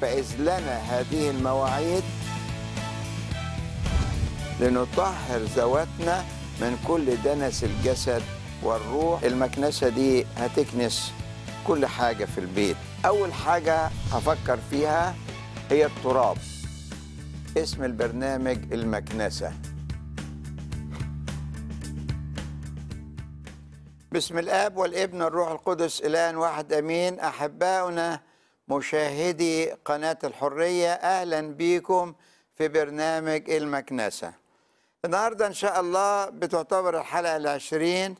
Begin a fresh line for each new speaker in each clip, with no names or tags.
فإذ لنا هذه المواعيد لنطهر ذواتنا من كل دنس الجسد والروح المكنسة دي هتكنس كل حاجة في البيت أول حاجة هفكر فيها هي التراب اسم البرنامج المكنسة بسم الاب والابن والروح القدس الان واحد امين احباؤنا مشاهدي قناة الحرية أهلا بكم في برنامج المكنسة النهاردة إن شاء الله بتعتبر الحلقة العشرين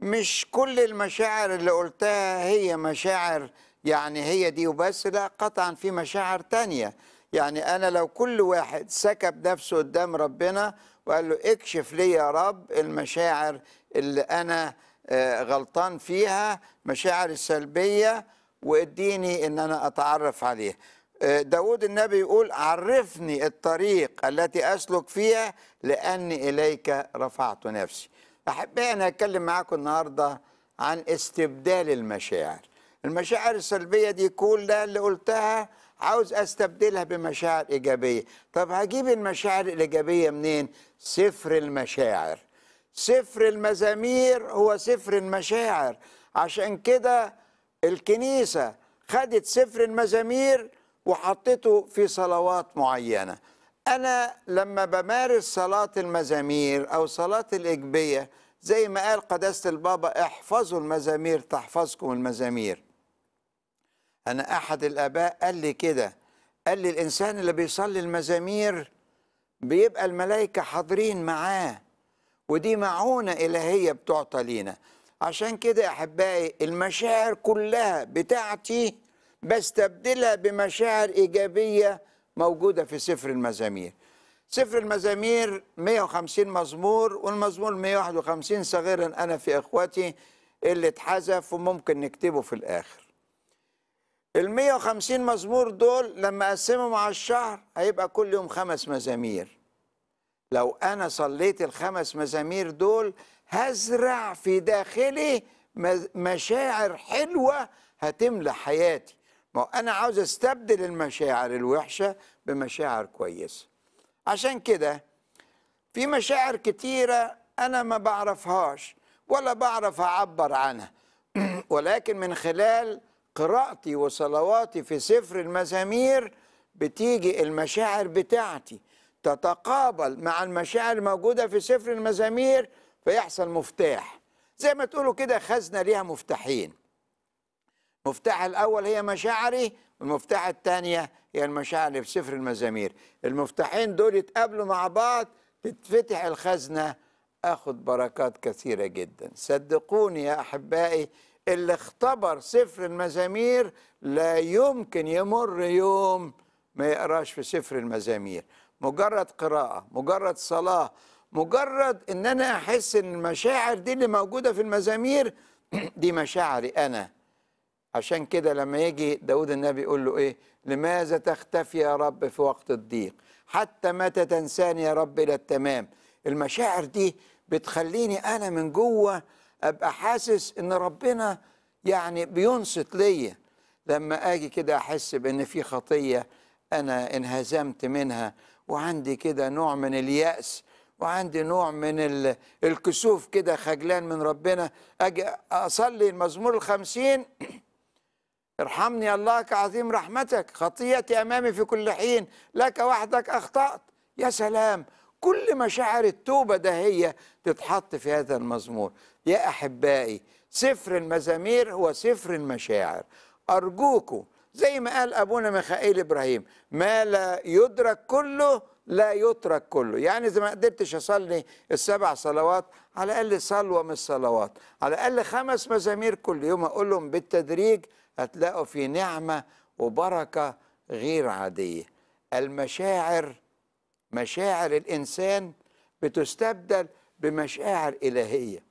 مش كل المشاعر اللي قلتها هي مشاعر يعني هي دي وبس لا قطعا في مشاعر تانية يعني أنا لو كل واحد سكب نفسه قدام ربنا وقال له اكشف لي يا رب المشاعر اللي أنا آه، غلطان فيها مشاعر السلبية واديني ان انا اتعرف عليها آه، داود النبي يقول عرفني الطريق التي أسلك فيها لأني إليك رفعت نفسي أحبائي أنا أتكلم معاكم النهاردة عن استبدال المشاعر المشاعر السلبية دي كلها اللي قلتها عاوز استبدلها بمشاعر إيجابية طب هجيب المشاعر الإيجابية منين؟ سفر المشاعر سفر المزامير هو سفر المشاعر عشان كده الكنيسة خدت سفر المزامير وحطته في صلوات معينة أنا لما بمارس صلاة المزامير أو صلاة الإجبية زي ما قال قداسة البابا احفظوا المزامير تحفظكم المزامير أنا أحد الآباء قال لي كده قال لي الإنسان اللي بيصلي المزامير بيبقى الملائكة حاضرين معاه ودي معونة إلهية بتعطى لينا عشان كده احبائي المشاعر كلها بتاعتي بستبدلها بمشاعر ايجابيه موجوده في سفر المزامير سفر المزامير 150 مزمور والمزمور 151 صغيرا انا في اخوتي اللي اتحذف وممكن نكتبه في الاخر ال 150 مزمور دول لما اقسمهم على الشهر هيبقى كل يوم خمس مزامير لو انا صليت الخمس مزامير دول هزرع في داخلي مشاعر حلوة هتملى حياتي ما أنا عاوز أستبدل المشاعر الوحشة بمشاعر كويسة عشان كده في مشاعر كتيرة أنا ما بعرفهاش ولا بعرف أعبر عنها ولكن من خلال قراءتي وصلواتي في سفر المزامير بتيجي المشاعر بتاعتي تتقابل مع المشاعر الموجودة في سفر المزامير فيحصل مفتاح زي ما تقولوا كده خزنة ليها مفتاحين المفتاح الأول هي مشاعري والمفتاح الثانية هي المشاعر اللي في سفر المزامير المفتاحين دول يتقابلوا مع بعض تتفتح الخزنة أخد بركات كثيرة جدا صدقوني يا أحبائي اللي اختبر سفر المزامير لا يمكن يمر يوم ما يقراش في سفر المزامير مجرد قراءة مجرد صلاة مجرد ان انا احس ان المشاعر دي اللي موجوده في المزامير دي مشاعري انا عشان كده لما يجي داود النبي يقول له ايه لماذا تختفي يا رب في وقت الضيق حتى متى تنساني يا رب الى التمام المشاعر دي بتخليني انا من جوه ابقى حاسس ان ربنا يعني بينصت ليا لما اجي كده احس بان في خطيه انا انهزمت منها وعندي كده نوع من الياس وعندي نوع من الكسوف كده خجلان من ربنا اجي اصلي المزمور الخمسين ارحمني الله كعظيم رحمتك خطيئتي امامي في كل حين لك وحدك اخطات يا سلام كل مشاعر التوبه ده هي تتحط في هذا المزمور يا احبائي سفر المزامير هو سفر المشاعر ارجوكم زي ما قال أبونا ميخائيل إبراهيم ما لا يدرك كله لا يترك كله يعني إذا ما قدرتش أصلي السبع صلوات على الأقل صلوة من الصلوات على الأقل خمس مزامير كل يوم أقول لهم بالتدريج هتلاقوا في نعمة وبركة غير عادية المشاعر مشاعر الإنسان بتستبدل بمشاعر إلهية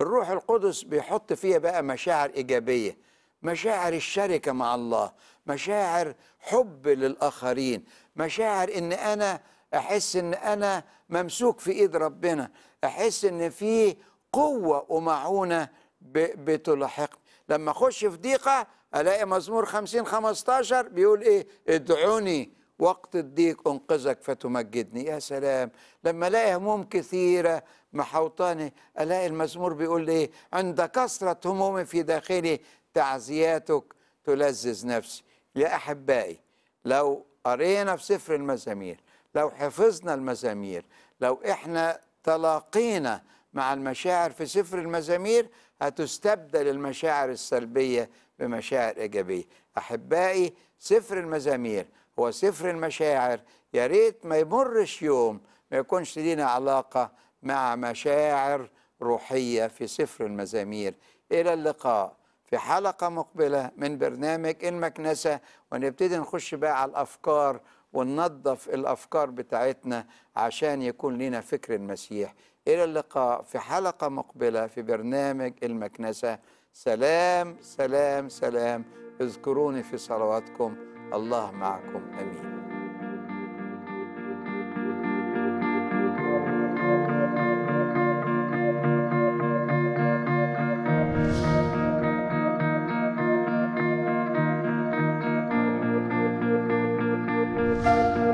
الروح القدس بيحط فيها بقى مشاعر إيجابية مشاعر الشركه مع الله مشاعر حب للاخرين مشاعر ان انا احس ان انا ممسوك في ايد ربنا احس ان في قوه ومعونه بتلاحقني لما اخش في ضيقه الاقي مزمور 50 15 بيقول ايه ادعوني وقت الضيق انقذك فتمجدني يا سلام لما الاقي هموم كثيره محوطاني الاقي المزمور بيقول ايه عند كثره همومي في داخلي تعزياتك تلذذ نفسي يا أحبائي لو قرينا في سفر المزامير لو حفظنا المزامير لو احنا تلاقينا مع المشاعر في سفر المزامير هتستبدل المشاعر السلبية بمشاعر إيجابية أحبائي سفر المزامير هو سفر المشاعر يا ريت ما يمرش يوم ما يكونش لينا علاقة مع مشاعر روحية في سفر المزامير إلى اللقاء في حلقة مقبلة من برنامج المكنسة ونبتدي نخش بقى على الأفكار وننظف الأفكار بتاعتنا عشان يكون لنا فكر المسيح إلى اللقاء في حلقة مقبلة في برنامج المكنسة سلام سلام سلام اذكروني في صلواتكم الله معكم أمين Thank you.